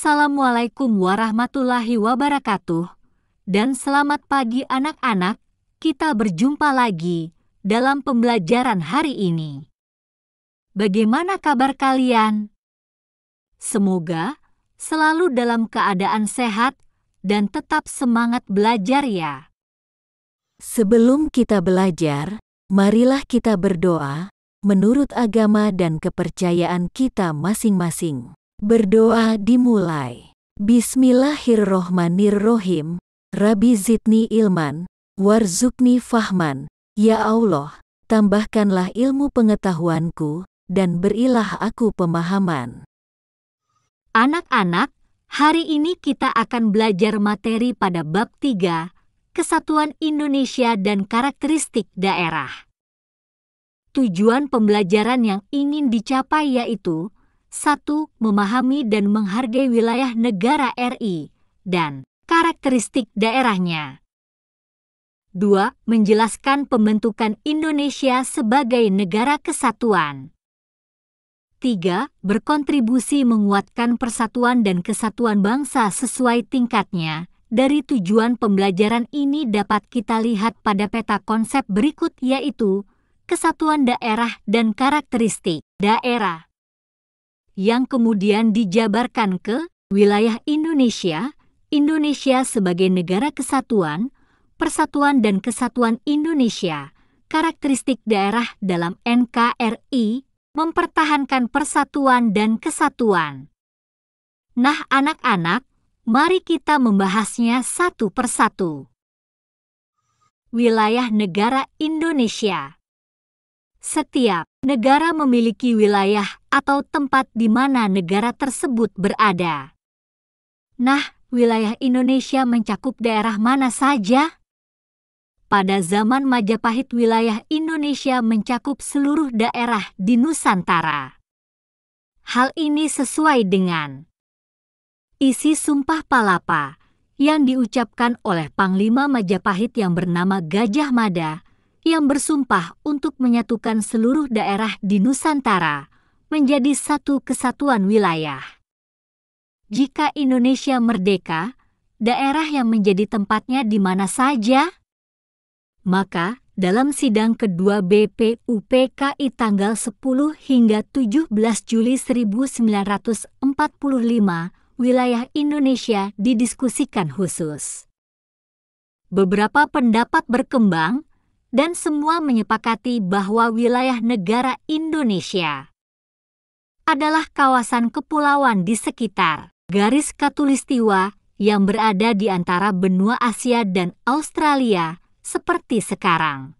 Assalamualaikum warahmatullahi wabarakatuh, dan selamat pagi anak-anak. Kita berjumpa lagi dalam pembelajaran hari ini. Bagaimana kabar kalian? Semoga selalu dalam keadaan sehat dan tetap semangat belajar ya. Sebelum kita belajar, marilah kita berdoa menurut agama dan kepercayaan kita masing-masing. Berdoa dimulai. Bismillahirrohmanirrohim. Rabi Zidni Ilman, Warzukni Fahman, Ya Allah, tambahkanlah ilmu pengetahuanku, dan berilah aku pemahaman. Anak-anak, hari ini kita akan belajar materi pada bab 3, Kesatuan Indonesia dan Karakteristik Daerah. Tujuan pembelajaran yang ingin dicapai yaitu 1. Memahami dan menghargai wilayah negara RI dan karakteristik daerahnya. 2. Menjelaskan pembentukan Indonesia sebagai negara kesatuan. 3. Berkontribusi menguatkan persatuan dan kesatuan bangsa sesuai tingkatnya. Dari tujuan pembelajaran ini dapat kita lihat pada peta konsep berikut yaitu kesatuan daerah dan karakteristik daerah yang kemudian dijabarkan ke wilayah Indonesia, Indonesia sebagai negara kesatuan, persatuan dan kesatuan Indonesia, karakteristik daerah dalam NKRI, mempertahankan persatuan dan kesatuan. Nah anak-anak, mari kita membahasnya satu persatu. Wilayah Negara Indonesia Setiap negara memiliki wilayah atau tempat di mana negara tersebut berada. Nah, wilayah Indonesia mencakup daerah mana saja? Pada zaman Majapahit wilayah Indonesia mencakup seluruh daerah di Nusantara. Hal ini sesuai dengan isi Sumpah Palapa yang diucapkan oleh Panglima Majapahit yang bernama Gajah Mada yang bersumpah untuk menyatukan seluruh daerah di Nusantara menjadi satu kesatuan wilayah. Jika Indonesia merdeka, daerah yang menjadi tempatnya di mana saja, maka dalam sidang kedua BPUPKI tanggal 10 hingga 17 Juli 1945, wilayah Indonesia didiskusikan khusus. Beberapa pendapat berkembang dan semua menyepakati bahwa wilayah negara Indonesia adalah kawasan kepulauan di sekitar garis katulistiwa yang berada di antara benua Asia dan Australia seperti sekarang.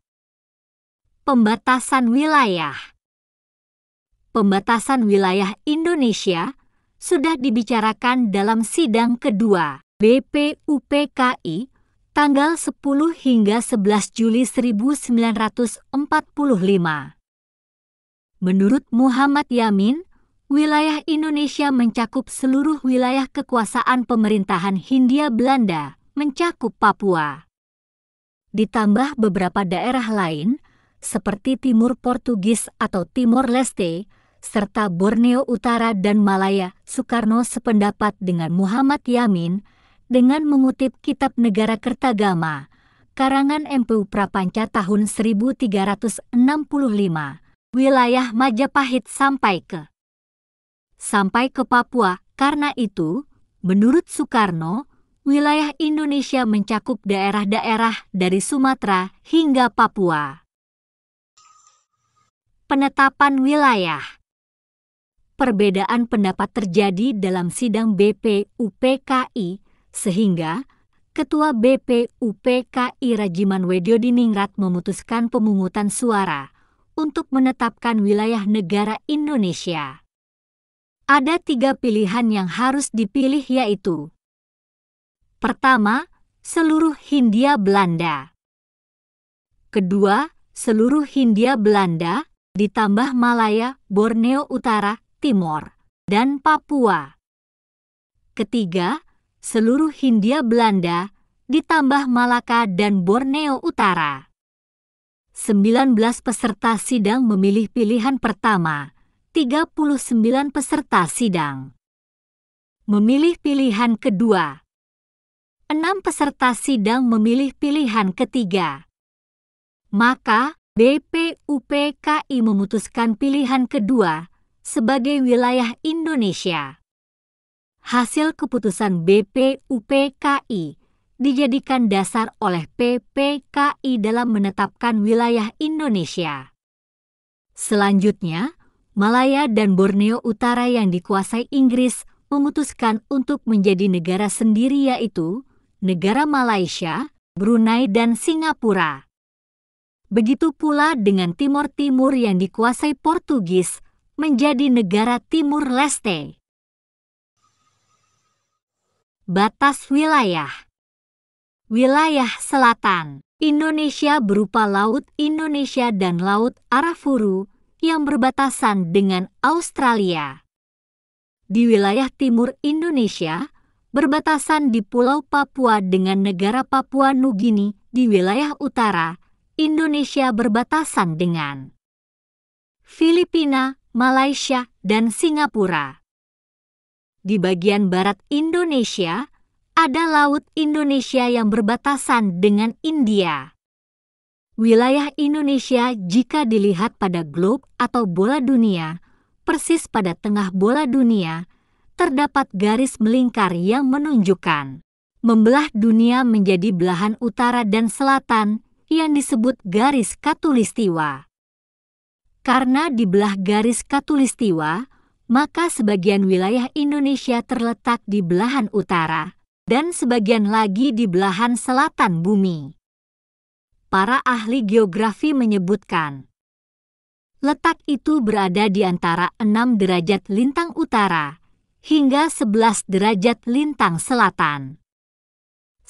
Pembatasan wilayah Pembatasan wilayah Indonesia sudah dibicarakan dalam sidang kedua BPUPKI tanggal 10 hingga 11 Juli 1945. Menurut Muhammad Yamin, wilayah Indonesia mencakup seluruh wilayah kekuasaan pemerintahan Hindia Belanda, mencakup Papua. Ditambah beberapa daerah lain, seperti Timur Portugis atau Timor Leste, serta Borneo Utara dan Malaya, Soekarno sependapat dengan Muhammad Yamin dengan mengutip Kitab Negara Kertagama, karangan MPU Prapanca tahun 1365, wilayah Majapahit sampai ke sampai ke Papua. Karena itu, menurut Soekarno, wilayah Indonesia mencakup daerah-daerah dari Sumatera hingga Papua. Penetapan wilayah Perbedaan pendapat terjadi dalam sidang BPUPKI, sehingga Ketua BPUPKI Rajiman Wedyodiningrat memutuskan pemungutan suara untuk menetapkan wilayah negara Indonesia. Ada tiga pilihan yang harus dipilih yaitu Pertama, seluruh Hindia Belanda. Kedua, seluruh Hindia Belanda ditambah Malaya, Borneo Utara, Timor, dan Papua. Ketiga, seluruh Hindia Belanda ditambah Malaka dan Borneo Utara. 19 peserta sidang memilih pilihan pertama 39 peserta sidang. Memilih pilihan kedua. 6 peserta sidang memilih pilihan ketiga. Maka, BPUPKI memutuskan pilihan kedua sebagai wilayah Indonesia. Hasil keputusan BPUPKI dijadikan dasar oleh PPKI dalam menetapkan wilayah Indonesia. Selanjutnya, Malaya dan Borneo Utara yang dikuasai Inggris memutuskan untuk menjadi negara sendiri yaitu negara Malaysia, Brunei dan Singapura. Begitu pula dengan Timor Timur yang dikuasai Portugis menjadi negara Timur Leste. Batas wilayah Wilayah selatan Indonesia berupa Laut Indonesia dan Laut Arafuru yang berbatasan dengan Australia. Di wilayah timur Indonesia, berbatasan di Pulau Papua dengan negara Papua Nugini di wilayah utara, Indonesia berbatasan dengan Filipina, Malaysia, dan Singapura. Di bagian barat Indonesia, ada Laut Indonesia yang berbatasan dengan India. Wilayah Indonesia jika dilihat pada globe atau bola dunia, persis pada tengah bola dunia, terdapat garis melingkar yang menunjukkan membelah dunia menjadi belahan utara dan selatan yang disebut garis katulistiwa. Karena di belah garis katulistiwa, maka sebagian wilayah Indonesia terletak di belahan utara dan sebagian lagi di belahan selatan bumi para ahli geografi menyebutkan. Letak itu berada di antara 6 derajat lintang utara hingga 11 derajat lintang selatan.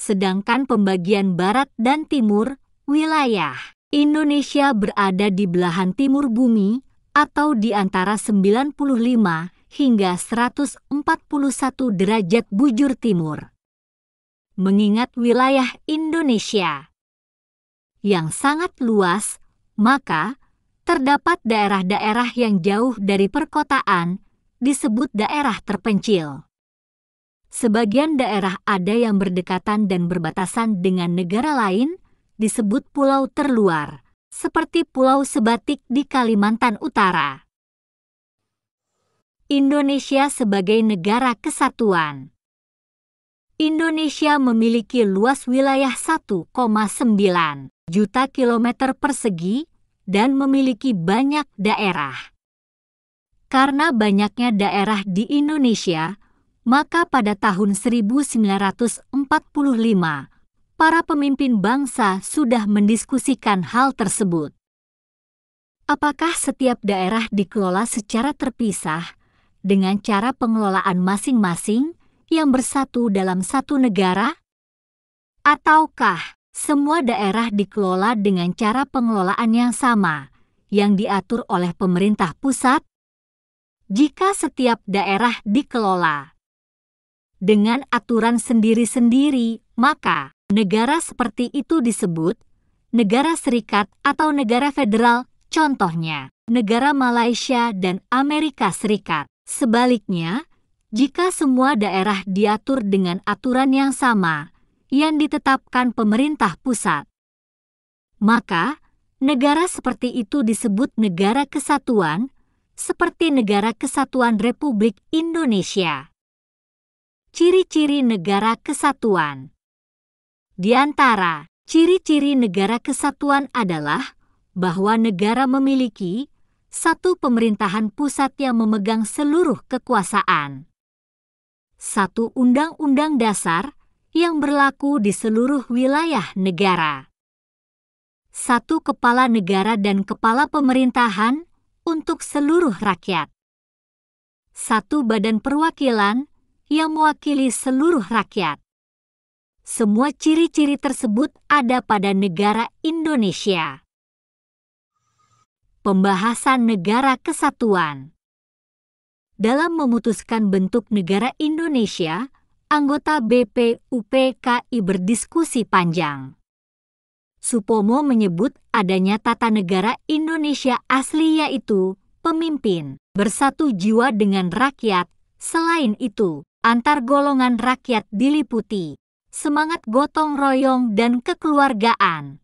Sedangkan pembagian barat dan timur wilayah Indonesia berada di belahan timur bumi atau di antara 95 hingga 141 derajat bujur timur. Mengingat wilayah Indonesia yang sangat luas, maka terdapat daerah-daerah yang jauh dari perkotaan disebut daerah terpencil. Sebagian daerah ada yang berdekatan dan berbatasan dengan negara lain disebut pulau terluar, seperti Pulau Sebatik di Kalimantan Utara. Indonesia sebagai negara kesatuan. Indonesia memiliki luas wilayah 1,9 juta kilometer persegi dan memiliki banyak daerah. Karena banyaknya daerah di Indonesia, maka pada tahun 1945 para pemimpin bangsa sudah mendiskusikan hal tersebut. Apakah setiap daerah dikelola secara terpisah dengan cara pengelolaan masing-masing yang bersatu dalam satu negara, ataukah semua daerah dikelola dengan cara pengelolaan yang sama, yang diatur oleh pemerintah pusat, jika setiap daerah dikelola dengan aturan sendiri-sendiri, maka negara seperti itu disebut negara serikat atau negara federal, contohnya negara Malaysia dan Amerika Serikat. Sebaliknya, jika semua daerah diatur dengan aturan yang sama, yang ditetapkan pemerintah pusat. Maka, negara seperti itu disebut negara kesatuan, seperti negara kesatuan Republik Indonesia. Ciri-ciri negara kesatuan di antara ciri-ciri negara kesatuan adalah bahwa negara memiliki satu pemerintahan pusat yang memegang seluruh kekuasaan, satu undang-undang dasar yang berlaku di seluruh wilayah negara. Satu kepala negara dan kepala pemerintahan untuk seluruh rakyat. Satu badan perwakilan yang mewakili seluruh rakyat. Semua ciri-ciri tersebut ada pada negara Indonesia. Pembahasan Negara Kesatuan dalam memutuskan bentuk negara Indonesia anggota BPUPKI berdiskusi panjang. Supomo menyebut adanya tata negara Indonesia asli yaitu pemimpin bersatu jiwa dengan rakyat. Selain itu, antar golongan rakyat diliputi semangat gotong royong dan kekeluargaan.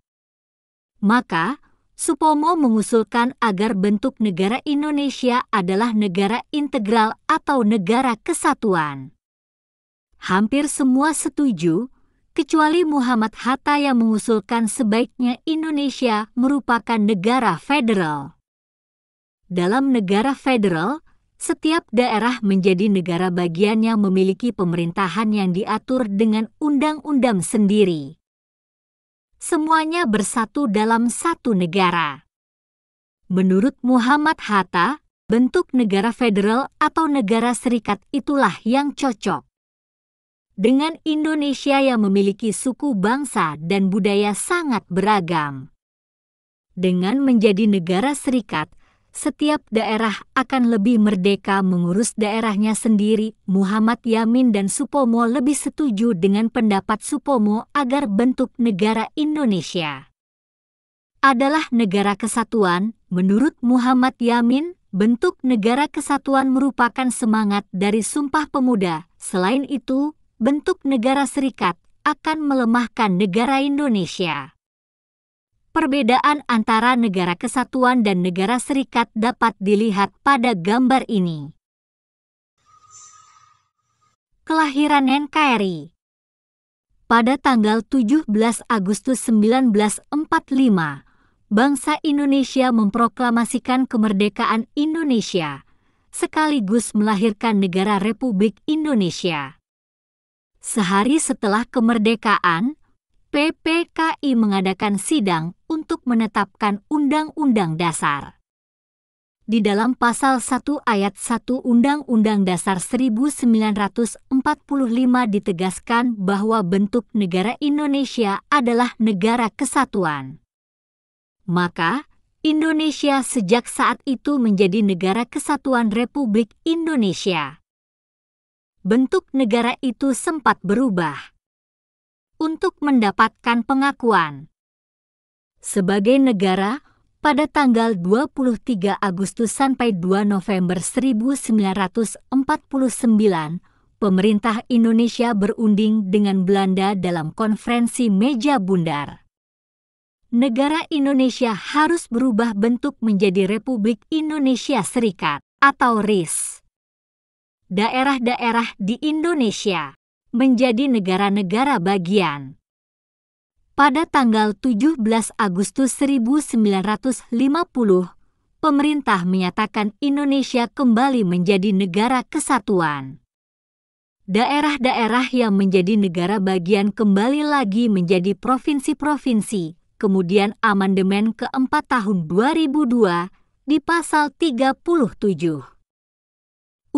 Maka, Supomo mengusulkan agar bentuk negara Indonesia adalah negara integral atau negara kesatuan hampir semua setuju, kecuali Muhammad Hatta yang mengusulkan sebaiknya Indonesia merupakan negara federal. Dalam negara federal, setiap daerah menjadi negara bagian yang memiliki pemerintahan yang diatur dengan undang-undang sendiri. Semuanya bersatu dalam satu negara. Menurut Muhammad Hatta, bentuk negara federal atau negara serikat itulah yang cocok dengan Indonesia yang memiliki suku bangsa dan budaya sangat beragam. Dengan menjadi negara serikat, setiap daerah akan lebih merdeka mengurus daerahnya sendiri. Muhammad Yamin dan Supomo lebih setuju dengan pendapat Supomo agar bentuk negara Indonesia adalah negara kesatuan. Menurut Muhammad Yamin, bentuk negara kesatuan merupakan semangat dari Sumpah Pemuda. Selain itu, bentuk negara serikat akan melemahkan negara Indonesia. Perbedaan antara negara kesatuan dan negara serikat dapat dilihat pada gambar ini. Kelahiran NKRI Pada tanggal 17 Agustus 1945, bangsa Indonesia memproklamasikan kemerdekaan Indonesia, sekaligus melahirkan negara Republik Indonesia. Sehari setelah kemerdekaan, PPKI mengadakan sidang untuk menetapkan Undang-Undang Dasar. Di dalam pasal 1 ayat 1 Undang-Undang Dasar 1945 ditegaskan bahwa bentuk negara Indonesia adalah negara kesatuan. Maka, Indonesia sejak saat itu menjadi negara kesatuan Republik Indonesia bentuk negara itu sempat berubah untuk mendapatkan pengakuan sebagai negara pada tanggal 23 Agustus sampai 2 November 1949, pemerintah Indonesia berunding dengan Belanda dalam konferensi meja bundar. Negara Indonesia harus berubah bentuk menjadi Republik Indonesia Serikat atau RIS daerah-daerah di Indonesia menjadi negara-negara bagian. Pada tanggal 17 Agustus 1950, pemerintah menyatakan Indonesia kembali menjadi negara kesatuan. Daerah-daerah yang menjadi negara bagian kembali lagi menjadi provinsi-provinsi. Kemudian amandemen keempat tahun 2002 di pasal 37.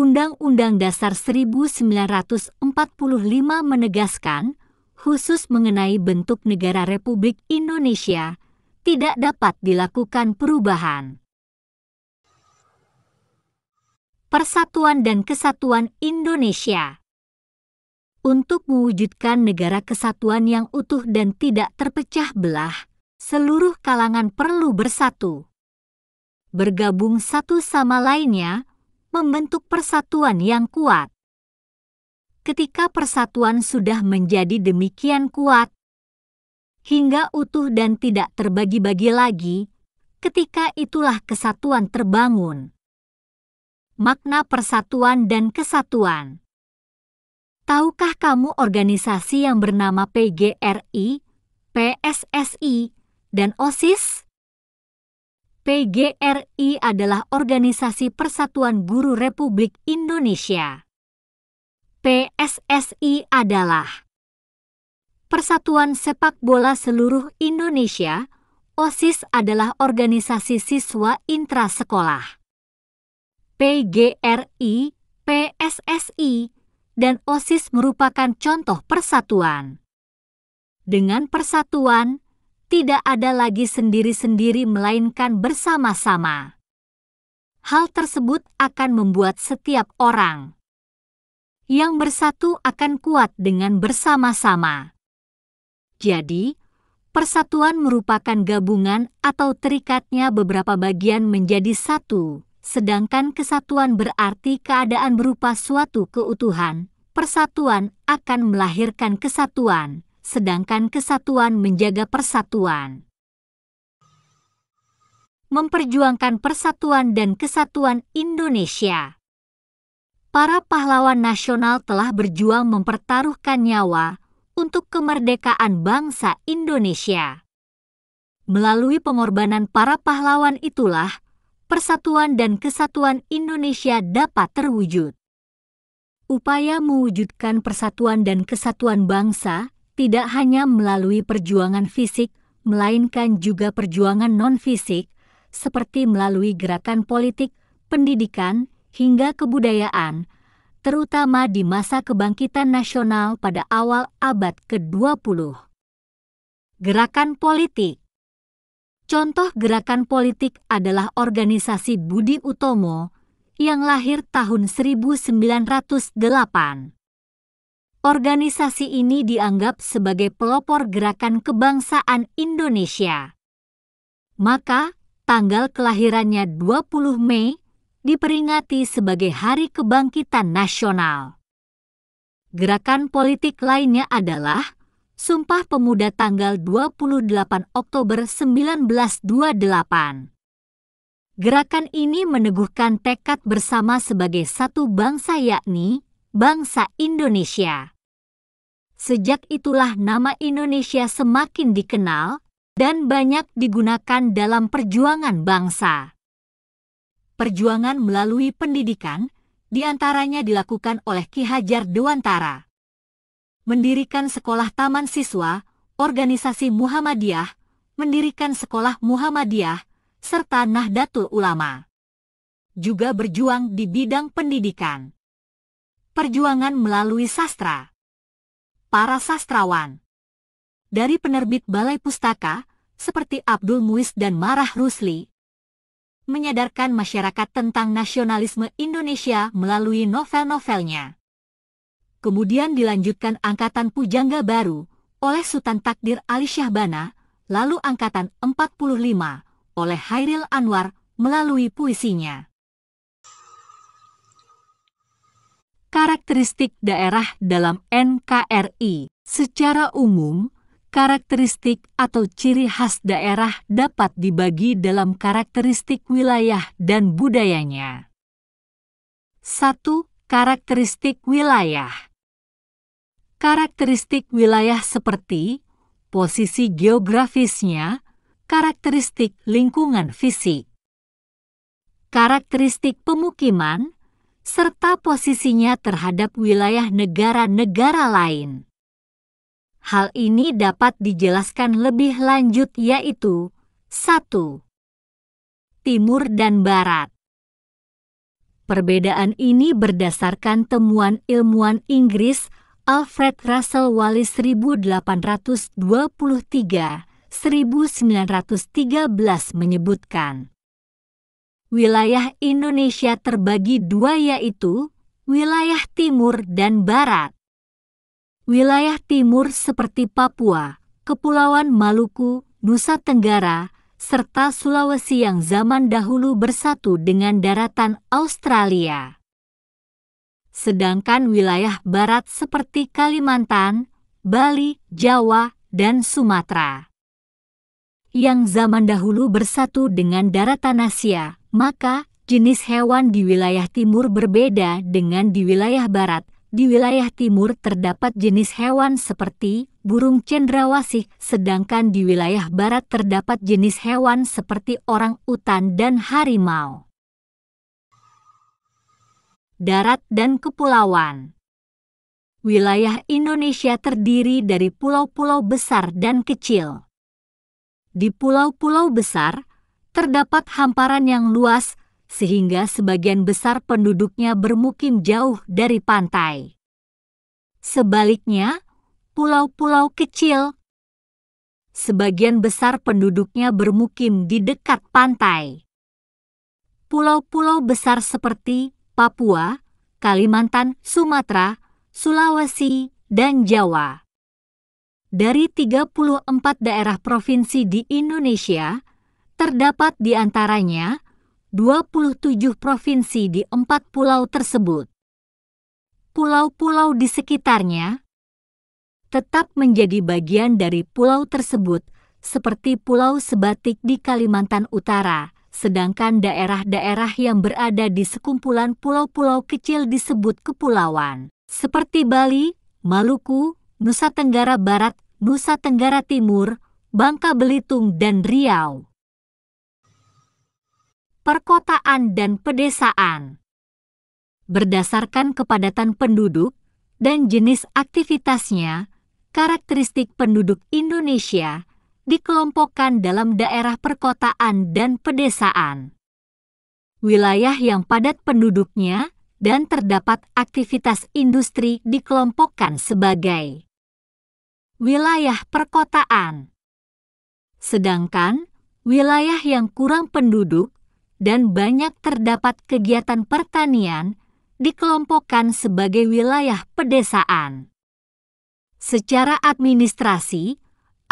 Undang-Undang Dasar 1945 menegaskan, khusus mengenai bentuk negara Republik Indonesia, tidak dapat dilakukan perubahan. Persatuan dan Kesatuan Indonesia Untuk mewujudkan negara kesatuan yang utuh dan tidak terpecah belah, seluruh kalangan perlu bersatu. Bergabung satu sama lainnya, membentuk persatuan yang kuat. Ketika persatuan sudah menjadi demikian kuat, hingga utuh dan tidak terbagi-bagi lagi, ketika itulah kesatuan terbangun. Makna persatuan dan kesatuan. Tahukah kamu organisasi yang bernama PGRI, PSSI, dan OSIS? PGRI adalah organisasi Persatuan Guru Republik Indonesia. PSSI adalah Persatuan Sepak Bola Seluruh Indonesia. OSIS adalah organisasi siswa intrasekolah. PGRI, PSSI, dan OSIS merupakan contoh persatuan. Dengan persatuan, tidak ada lagi sendiri-sendiri melainkan bersama-sama. Hal tersebut akan membuat setiap orang yang bersatu akan kuat dengan bersama-sama. Jadi, persatuan merupakan gabungan atau terikatnya beberapa bagian menjadi satu, sedangkan kesatuan berarti keadaan berupa suatu keutuhan. Persatuan akan melahirkan kesatuan sedangkan kesatuan menjaga persatuan. Memperjuangkan persatuan dan kesatuan Indonesia. Para pahlawan nasional telah berjuang mempertaruhkan nyawa untuk kemerdekaan bangsa Indonesia. Melalui pengorbanan para pahlawan itulah persatuan dan kesatuan Indonesia dapat terwujud upaya mewujudkan persatuan dan kesatuan bangsa tidak hanya melalui perjuangan fisik, melainkan juga perjuangan non-fisik, seperti melalui gerakan politik, pendidikan, hingga kebudayaan, terutama di masa kebangkitan nasional pada awal abad ke-20. Gerakan politik Contoh gerakan politik adalah organisasi Budi Utomo yang lahir tahun 1908 organisasi ini dianggap sebagai pelopor gerakan kebangsaan Indonesia. Maka, tanggal kelahirannya 20 Mei diperingati sebagai Hari Kebangkitan Nasional. Gerakan politik lainnya adalah Sumpah Pemuda tanggal 28 Oktober 1928. Gerakan ini meneguhkan tekad bersama sebagai satu bangsa yakni bangsa Indonesia. Sejak itulah nama Indonesia semakin dikenal dan banyak digunakan dalam perjuangan bangsa. Perjuangan melalui pendidikan diantaranya dilakukan oleh Ki Hajar Dewantara. Mendirikan sekolah taman siswa, organisasi Muhammadiyah, mendirikan sekolah Muhammadiyah, serta Nahdlatul Ulama. Juga berjuang di bidang pendidikan. Perjuangan melalui sastra. Para sastrawan. Dari penerbit Balai Pustaka, seperti Abdul Muiz dan Marah Rusli, menyadarkan masyarakat tentang nasionalisme Indonesia melalui novel-novelnya. Kemudian dilanjutkan Angkatan Pujangga Baru oleh Sultan Takdir Ali Syahbana, lalu Angkatan 45 oleh Hairil Anwar melalui puisinya. Karakteristik daerah dalam NKRI secara umum, karakteristik atau ciri khas daerah dapat dibagi dalam karakteristik wilayah dan budayanya. 1. Karakteristik wilayah Karakteristik wilayah seperti posisi geografisnya, karakteristik lingkungan fisik, karakteristik pemukiman, serta posisinya terhadap wilayah negara-negara lain. Hal ini dapat dijelaskan lebih lanjut yaitu 1. Timur dan Barat Perbedaan ini berdasarkan temuan ilmuwan Inggris Alfred Russel Wallace 1823-1913 menyebutkan wilayah Indonesia terbagi dua yaitu wilayah timur dan barat. Wilayah timur seperti Papua, Kepulauan Maluku, Nusa Tenggara, serta Sulawesi yang zaman dahulu bersatu dengan daratan Australia. Sedangkan wilayah barat seperti Kalimantan, Bali, Jawa, dan Sumatera. Yang zaman dahulu bersatu dengan daratan Asia, maka jenis hewan di wilayah timur berbeda dengan di wilayah barat. Di wilayah timur terdapat jenis hewan seperti burung cendrawasih, sedangkan di wilayah barat terdapat jenis hewan seperti orang utan dan harimau. Darat dan kepulauan. Wilayah Indonesia terdiri dari pulau-pulau besar dan kecil. Di pulau-pulau besar terdapat hamparan yang luas sehingga sebagian besar penduduknya bermukim jauh dari pantai. Sebaliknya, pulau-pulau kecil, sebagian besar penduduknya bermukim di dekat pantai. Pulau-pulau besar seperti Papua, Kalimantan, Sumatera, Sulawesi, dan Jawa. Dari 34 daerah provinsi di Indonesia, Terdapat di antaranya 27 provinsi di empat pulau tersebut. Pulau-pulau di sekitarnya tetap menjadi bagian dari pulau tersebut, seperti Pulau Sebatik di Kalimantan Utara, sedangkan daerah-daerah yang berada di sekumpulan pulau-pulau kecil disebut kepulauan, seperti Bali, Maluku, Nusa Tenggara Barat, Nusa Tenggara Timur, Bangka Belitung, dan Riau perkotaan, dan pedesaan. Berdasarkan kepadatan penduduk dan jenis aktivitasnya, karakteristik penduduk Indonesia dikelompokkan dalam daerah perkotaan dan pedesaan. Wilayah yang padat penduduknya dan terdapat aktivitas industri dikelompokkan sebagai wilayah perkotaan. Sedangkan wilayah yang kurang penduduk dan banyak terdapat kegiatan pertanian dikelompokkan sebagai wilayah pedesaan. Secara administrasi,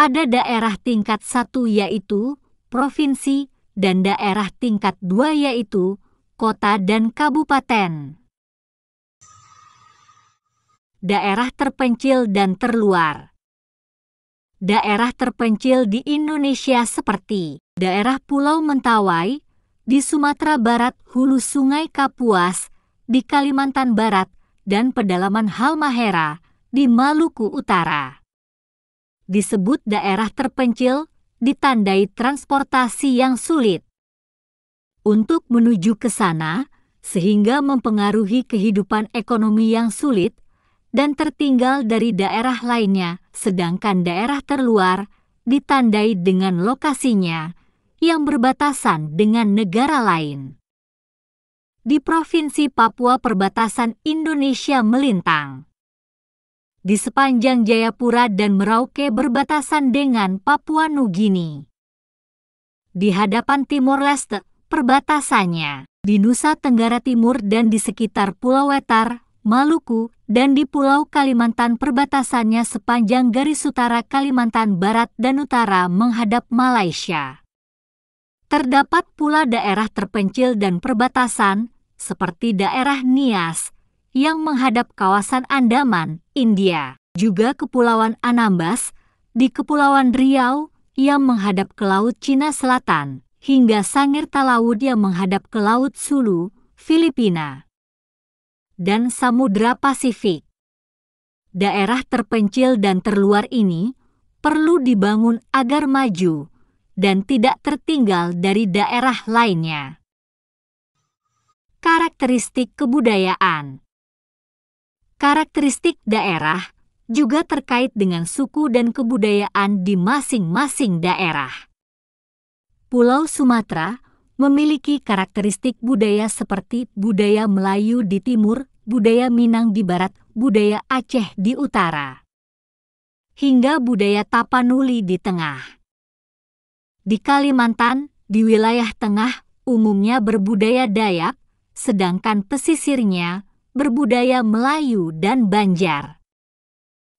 ada daerah tingkat satu yaitu provinsi dan daerah tingkat dua yaitu kota dan kabupaten. Daerah terpencil dan terluar. Daerah terpencil di Indonesia seperti daerah Pulau Mentawai, di Sumatera Barat hulu Sungai Kapuas, di Kalimantan Barat, dan pedalaman Halmahera, di Maluku Utara. Disebut daerah terpencil, ditandai transportasi yang sulit. Untuk menuju ke sana, sehingga mempengaruhi kehidupan ekonomi yang sulit dan tertinggal dari daerah lainnya, sedangkan daerah terluar ditandai dengan lokasinya, yang berbatasan dengan negara lain. Di Provinsi Papua perbatasan Indonesia melintang. Di sepanjang Jayapura dan Merauke berbatasan dengan Papua Nugini. Di hadapan Timor Leste, perbatasannya. Di Nusa Tenggara Timur dan di sekitar Pulau Wetar, Maluku, dan di Pulau Kalimantan perbatasannya sepanjang garis utara Kalimantan Barat dan Utara menghadap Malaysia. Terdapat pula daerah terpencil dan perbatasan seperti daerah Nias yang menghadap kawasan Andaman, India. Juga Kepulauan Anambas di Kepulauan Riau yang menghadap ke Laut Cina Selatan hingga Sangir Talaud yang menghadap ke Laut Sulu, Filipina. Dan Samudra Pasifik. Daerah terpencil dan terluar ini perlu dibangun agar maju dan tidak tertinggal dari daerah lainnya. Karakteristik kebudayaan Karakteristik daerah juga terkait dengan suku dan kebudayaan di masing-masing daerah. Pulau Sumatera memiliki karakteristik budaya seperti budaya Melayu di timur, budaya Minang di barat, budaya Aceh di utara, hingga budaya Tapanuli di tengah. Di Kalimantan, di wilayah tengah umumnya berbudaya Dayak, sedangkan pesisirnya berbudaya Melayu dan Banjar.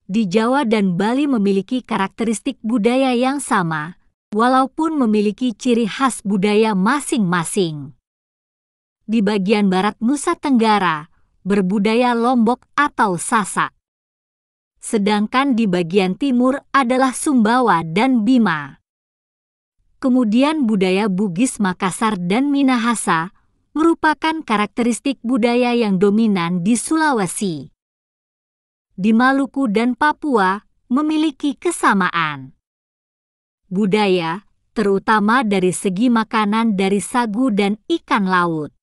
Di Jawa dan Bali memiliki karakteristik budaya yang sama, walaupun memiliki ciri khas budaya masing-masing. Di bagian barat Nusa Tenggara, berbudaya Lombok atau Sasak. Sedangkan di bagian timur adalah Sumbawa dan Bima kemudian budaya Bugis Makassar dan Minahasa, merupakan karakteristik budaya yang dominan di Sulawesi. Di Maluku dan Papua memiliki kesamaan. Budaya, terutama dari segi makanan dari sagu dan ikan laut.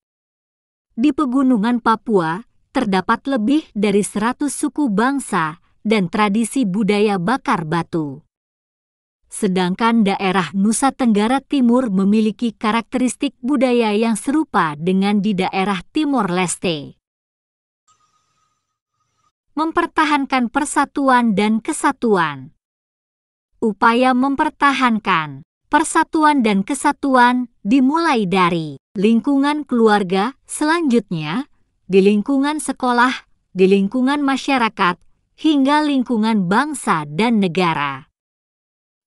Di pegunungan Papua, terdapat lebih dari 100 suku bangsa dan tradisi budaya bakar batu sedangkan daerah Nusa Tenggara Timur memiliki karakteristik budaya yang serupa dengan di daerah Timor Leste. Mempertahankan persatuan dan kesatuan. Upaya mempertahankan persatuan dan kesatuan dimulai dari lingkungan keluarga, selanjutnya di lingkungan sekolah, di lingkungan masyarakat, hingga lingkungan bangsa dan negara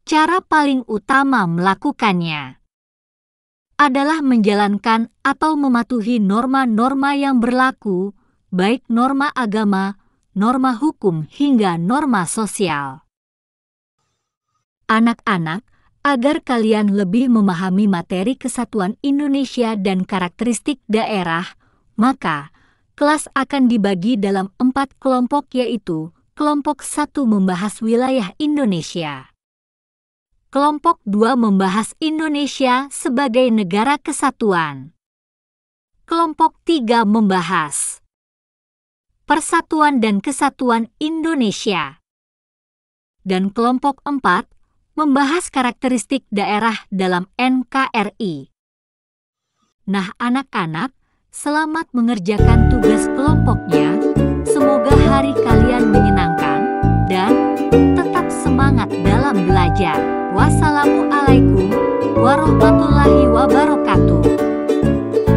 cara paling utama melakukannya adalah menjalankan atau mematuhi norma-norma yang berlaku, baik norma agama, norma hukum, hingga norma sosial. Anak-anak, agar kalian lebih memahami materi kesatuan Indonesia dan karakteristik daerah, maka kelas akan dibagi dalam empat kelompok yaitu kelompok satu membahas wilayah Indonesia kelompok dua membahas Indonesia sebagai negara kesatuan. Kelompok tiga membahas persatuan dan kesatuan Indonesia. Dan kelompok empat membahas karakteristik daerah dalam NKRI. Nah, anak-anak, selamat mengerjakan tugas kelompoknya. Semoga hari kalian menyenangkan dan semangat dalam belajar. Wassalamualaikum warahmatullahi wabarakatuh.